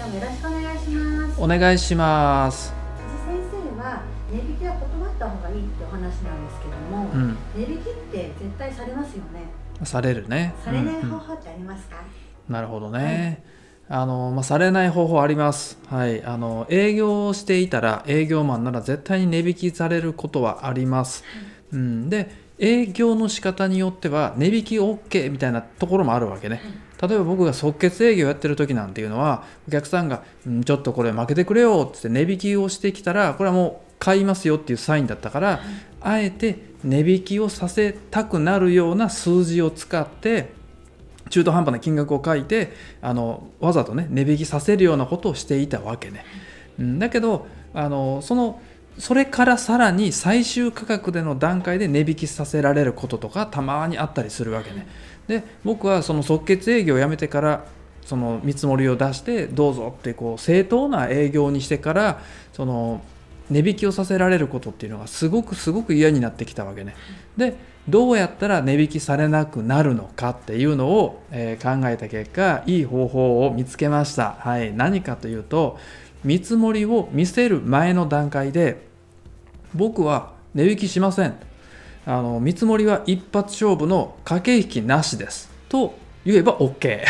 今日もよろしくお願いします。お願いします。先生は値引きは断った方がいいってお話なんですけども、うん、値引きって絶対されますよね。されるね。されない方法ってありますか。うんうん、なるほどね。はいあのまあ、されない方法あります、はい、あの営業をしていたら営業マンなら絶対に値引きされることはあります、うん、で営業の仕方によっては値引き OK みたいなところもあるわけね。例えば僕が即決営業やってる時なんていうのはお客さんが、うん「ちょっとこれ負けてくれよ」っつって値引きをしてきたらこれはもう買いますよっていうサインだったから、あえて値引きをさせたくなるような数字を使って中途半端な金額を書いてあのわざとね値引きさせるようなことをしていたわけね。うん、だけどあのそのそれからさらに最終価格での段階で値引きさせられることとかたまにあったりするわけねで僕はその即決営業をやめてからその見積もりを出してどうぞってこう正当な営業にしてからその値引きをさせられることっていうのがすごくすごく嫌になってきたわけね。でどうやったら値引きされなくなるのかっていうのを、え考えた結果いい方法を見つけました。はい、何かというと見積もりを見せる前の段階で僕は値引きしませんあの見積もりは一発勝負の駆け引きなしですと言えば OK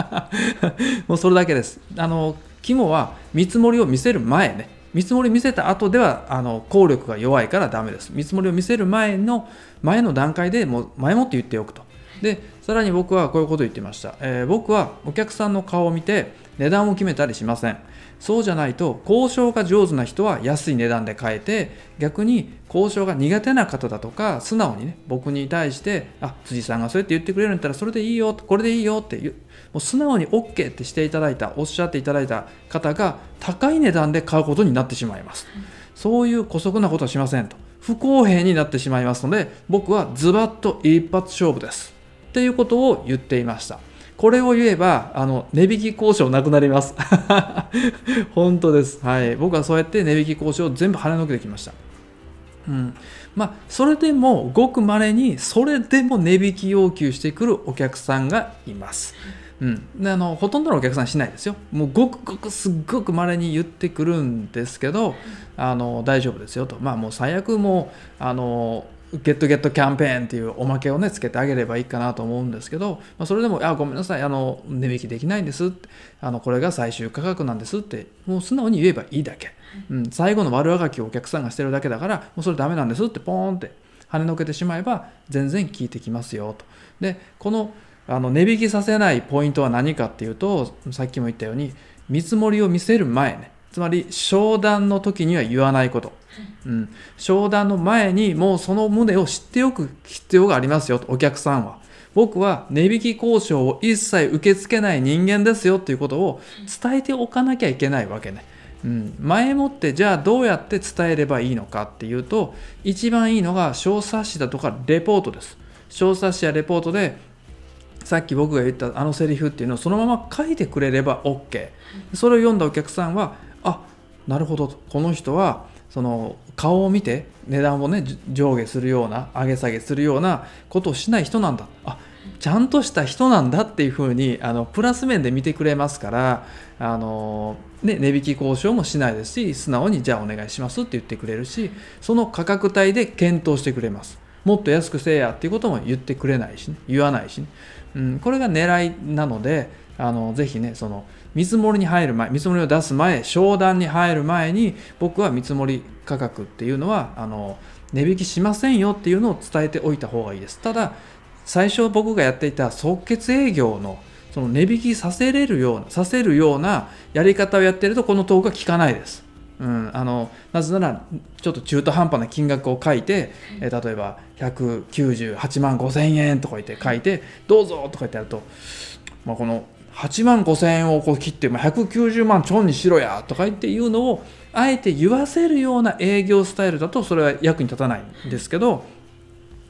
もうそれだけですあの肝は見積もりを見せる前ね見積もり見せた後ではあの効力が弱いからダメです見積もりを見せる前の前の段階でもう前もって言っておくとでさらに僕はこういうことを言ってました、えー、僕はお客さんの顔を見て値段を決めたりしませんそうじゃないと交渉が上手な人は安い値段で買えて逆に交渉が苦手な方だとか素直にね僕に対してあ辻さんがそうやって言ってくれるんだったらそれでいいよこれでいいよってもう素直に OK ってしていただいたおっしゃっていただいた方が高い値段で買うことになってしまいます、そういう姑息なことはしませんと不公平になってしまいますので僕はズバッと一発勝負ですっていうことを言っていました。これを言えば、あの、値引き交渉なくなります。本当です。はい。僕はそうやって値引き交渉を全部跳ねのけてきました。うん。まあ、それでも、ごく稀に、それでも値引き要求してくるお客さんがいます。うん、であのほとんどのお客さんしないですよもうごくごくすっごく稀に言ってくるんですけどあの大丈夫ですよとまあもう最悪もあのゲットゲットキャンペーンっていうおまけをねつけてあげればいいかなと思うんですけど、まあ、それでも「あごめんなさいあの値引きできないんです」あのこれが最終価格なんです」ってもう素直に言えばいいだけ、うん、最後の悪あがきをお客さんがしてるだけだからもうそれダメなんですってポーンって跳ねのけてしまえば全然効いてきますよと。でこのあの値引きさせないポイントは何かっていうとさっきも言ったように見積もりを見せる前ねつまり商談の時には言わないこと、うん、商談の前にもうその旨を知っておく必要がありますよとお客さんは僕は値引き交渉を一切受け付けない人間ですよということを伝えておかなきゃいけないわけね、うん、前もってじゃあどうやって伝えればいいのかっていうと一番いいのが小冊子だとかレポートです小冊子やレポートでさっき僕が言ったあのセリフっていうのをそのまま書いてくれれば OK それを読んだお客さんはあなるほどこの人はその顔を見て値段をね上下するような上げ下げするようなことをしない人なんだあちゃんとした人なんだっていうふうにあのプラス面で見てくれますからあの、ね、値引き交渉もしないですし素直にじゃあお願いしますって言ってくれるしその価格帯で検討してくれます。もっと安くせえやっていうことも言ってくれないし、ね、言わないしね、うん、これが狙いなのであのぜひねその見積もりに入る前見積もりを出す前商談に入る前に僕は見積もり価格っていうのはあの値引きしませんよっていうのを伝えておいた方がいいですただ最初僕がやっていた即決営業のその値引きさせれるようなさせるようなやり方をやってるとこのトークは効かないですうん、あのなぜならちょっと中途半端な金額を書いて、え例えば198万5,000円とか言って書いて「どうぞ」とか言ってやると、まあ、この8万5,000円をこう切って、まあ、190万ちょんにしろやとか言って言うのをあえて言わせるような営業スタイルだとそれは役に立たないんですけど。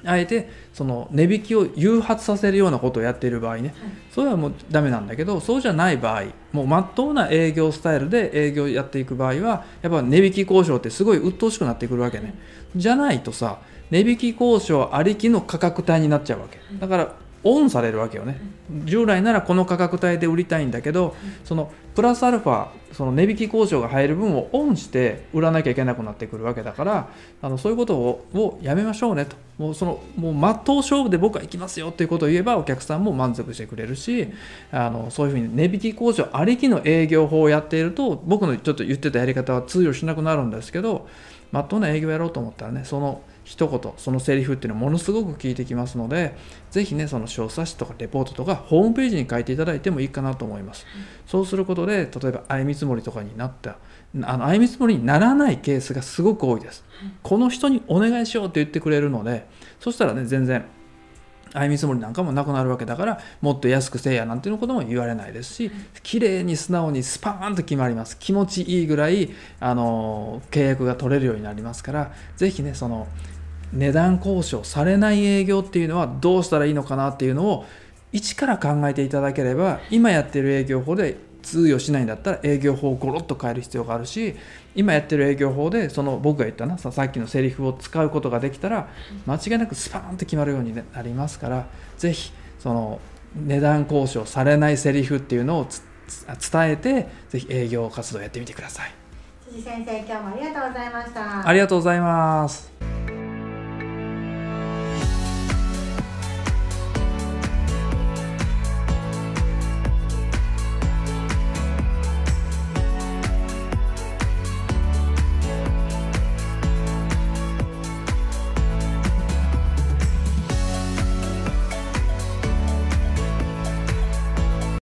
あえてその値引きを誘発させるようなことをやっている場合ね、はい、それはもうダメなんだけどそうじゃない場合もう真っ当な営業スタイルで営業やっていく場合はやっぱ値引き交渉ってすごい鬱陶しくなってくるわけね、はい、じゃないとさ値引き交渉ありきの価格帯になっちゃうわけだからオンされるわけよね従来ならこの価格帯で売りたいんだけどそのプラスアルファその値引き交渉が入る分をオンして売らなきゃいけなくなってくるわけだからあのそういうことををやめましょうねともうそのもう真っ当勝負で僕は行きますよっていうことを言えばお客さんも満足してくれるしあのそういうふうに値引き交渉ありきの営業法をやっていると僕のちょっと言ってたやり方は通用しなくなるんですけどまっとうな営業やろうと思ったらねその一言そのセリフっていうのはものすごく効いてきますので是非ねその小冊子とかレポートとかホームページに書いていただいてもいいかなと思います、うん、そうすることで例えば相見積もりとかになったあの相見積もりにならないケースがすごく多いです、うん、この人にお願いしようって言ってくれるのでそしたらね全然相見積もりなんかもなくなるわけだからもっと安くせえやなんていうことも言われないですし綺麗に素直にスパーンと決まります気持ちいいぐらいあの契約が取れるようになりますから是非ねその値段交渉されない営業っていうのはどうしたらいいのかなっていうのを一から考えていただければ今やってる営業法で通用しないんだったら営業法をゴロッと変える必要があるし今やってる営業法でその僕が言ったなさっきのセリフを使うことができたら間違いなくスパーンと決まるようになりますから是非その値段交渉されないセリフっていうのを伝えて是非営業活動やってみてください。辻先生今日もありがとうございました。ありがとうございます。